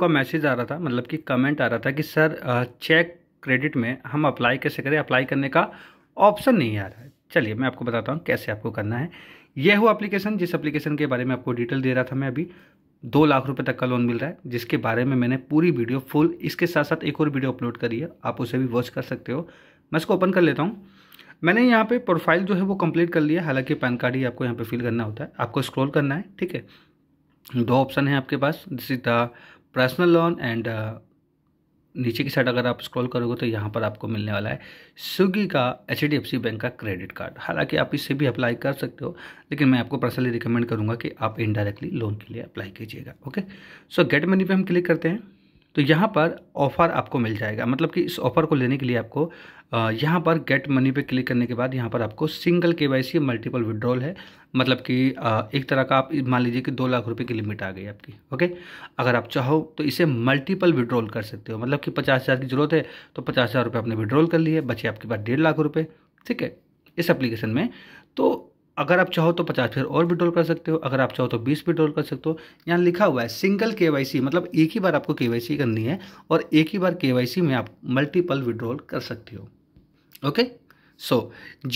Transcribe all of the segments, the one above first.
का मैसेज आ रहा था मतलब कि कमेंट आ रहा था कि सर चेक क्रेडिट में हम अप्लाई कैसे करें अप्लाई करने का ऑप्शन नहीं आ रहा है चलिए मैं आपको बताता हूँ कैसे आपको करना है यह हुआ एप्लीकेशन जिस एप्लीकेशन के बारे में आपको डिटेल दे रहा था मैं अभी दो लाख रुपए तक का लोन मिल रहा है जिसके बारे में मैंने पूरी वीडियो फुल इसके साथ साथ एक और वीडियो अपलोड करी है आप उसे भी वॉच कर सकते हो मैं इसको ओपन कर लेता हूँ मैंने यहाँ पे प्रोफाइल जो है वो कंप्लीट कर लिया हालांकि पैन कार्ड ही आपको यहाँ पे फिल करना होता है आपको स्क्रॉल करना है ठीक है दो ऑप्शन है आपके पास this is the personal loan and नीचे की साइड अगर आप स्क्रॉल करोगे तो यहाँ पर आपको मिलने वाला है स्विगी का एच बैंक का क्रेडिट कार्ड हालांकि आप इससे भी अप्लाई कर सकते हो लेकिन मैं आपको पर्सनली रिकमेंड करूँगा कि आप इनडायरेक्टली लोन के लिए अप्लाई कीजिएगा ओके सो गेट मनी पे हम क्लिक करते हैं तो यहाँ पर ऑफ़र आपको मिल जाएगा मतलब कि इस ऑफ़र को लेने के लिए आपको यहाँ पर गेट मनी पे क्लिक करने के बाद यहाँ पर आपको सिंगल के वाई सी मल्टीपल विड्रॉल है मतलब कि एक तरह का आप मान लीजिए कि दो लाख रुपए की लिमिट आ गई आपकी ओके अगर आप चाहो तो इसे मल्टीपल विड्रॉल कर सकते हो मतलब कि पचास हज़ार की ज़रूरत है तो पचास हज़ार रुपये आपने विड्रॉल कर लिए बचे आपके पास डेढ़ लाख रुपये ठीक है इस एप्लीकेशन में तो अगर आप चाहो तो पचास फिर और विड्रॉल कर सकते हो अगर आप चाहो तो बीस विड्रॉल कर सकते हो यहाँ लिखा हुआ है सिंगल के मतलब एक ही बार आपको के करनी है और एक ही बार के में आप मल्टीपल विड्रॉल कर सकते हो okay so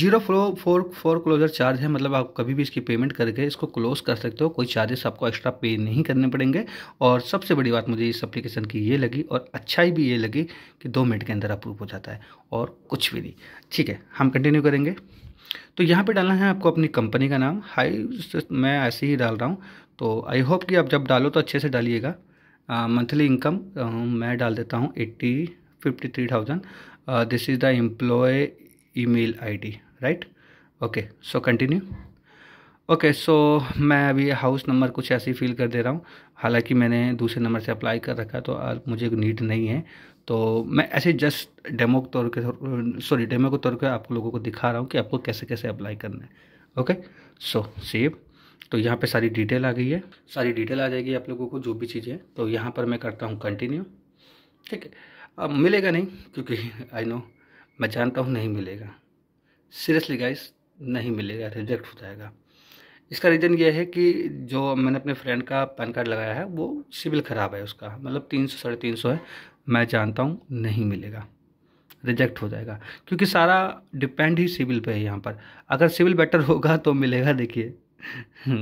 zero flow four four closure charge है मतलब आप कभी भी इसकी पेमेंट करके इसको क्लोज कर सकते हो कोई चार्जेस आपको एक्स्ट्रा पे नहीं करने पड़ेंगे और सबसे बड़ी बात मुझे इस एप्लीकेशन की ये लगी और अच्छाई भी ये लगी कि दो मिनट के अंदर अप्रूव हो जाता है और कुछ भी नहीं ठीक है हम कंटिन्यू करेंगे तो यहाँ पे डालना है आपको अपनी कंपनी का नाम हाई मैं ऐसे ही डाल रहा हूँ तो आई होप कि आप जब डालो तो अच्छे से डालिएगा मंथली इनकम मैं डाल देता हूँ eighty fifty three thousand this is the employ email ID right okay so continue okay okay, so so, मैं अभी हाउस नंबर कुछ ऐसे ही फ़ील कर दे रहा हूँ हालांकि मैंने दूसरे नंबर से अप्लाई कर रखा है तो आज मुझे नीड नहीं है तो मैं ऐसे जस्ट डेमो के तौर के सॉरी डेमो के तौर पर आप लोगों को दिखा रहा हूँ कि आपको कैसे कैसे अप्लाई करना है ओके सो सेव तो यहाँ पे सारी डिटेल आ गई है सारी डिटेल आ जाएगी आप लोगों को जो भी चीज़ें तो यहाँ पर मैं करता हूँ कंटिन्यू ठीक है अब मिलेगा नहीं क्योंकि आई नो मैं जानता हूँ नहीं मिलेगा सीरियसली गाइस नहीं मिलेगा रिजेक्ट हो जाएगा इसका रीज़न ये है कि जो मैंने अपने फ्रेंड का पैन कार्ड लगाया है वो सिविल ख़राब है उसका मतलब तीन सौ साढ़े तीन सौ है मैं जानता हूँ नहीं मिलेगा रिजेक्ट हो जाएगा क्योंकि सारा डिपेंड ही सिविल पे है यहाँ पर अगर सिविल बेटर होगा तो मिलेगा देखिए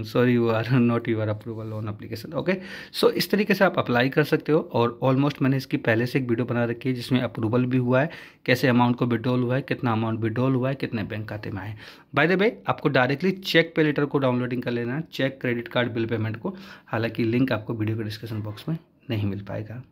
sorry you are not you are approval loan application okay so इस तरीके से आप अप्लाई कर सकते हो और ऑलमोस्ट मैंने इसकी पहले से एक वीडियो बना रखी है जिसमें अप्रूवल भी हुआ है कैसे अमाउंट को विड्रॉल हुआ है कितना अमाउंट विड्रॉल हुआ है कितने बैंक खाते में आए बाय द वे आपको डायरेक्टली चेक पे लेटर को डाउनलोडिंग कर लेना है check credit card bill payment को हालांकि लिंक आपको वीडियो के डिस्क्रिप्शन बॉक्स में नहीं मिल पाएगा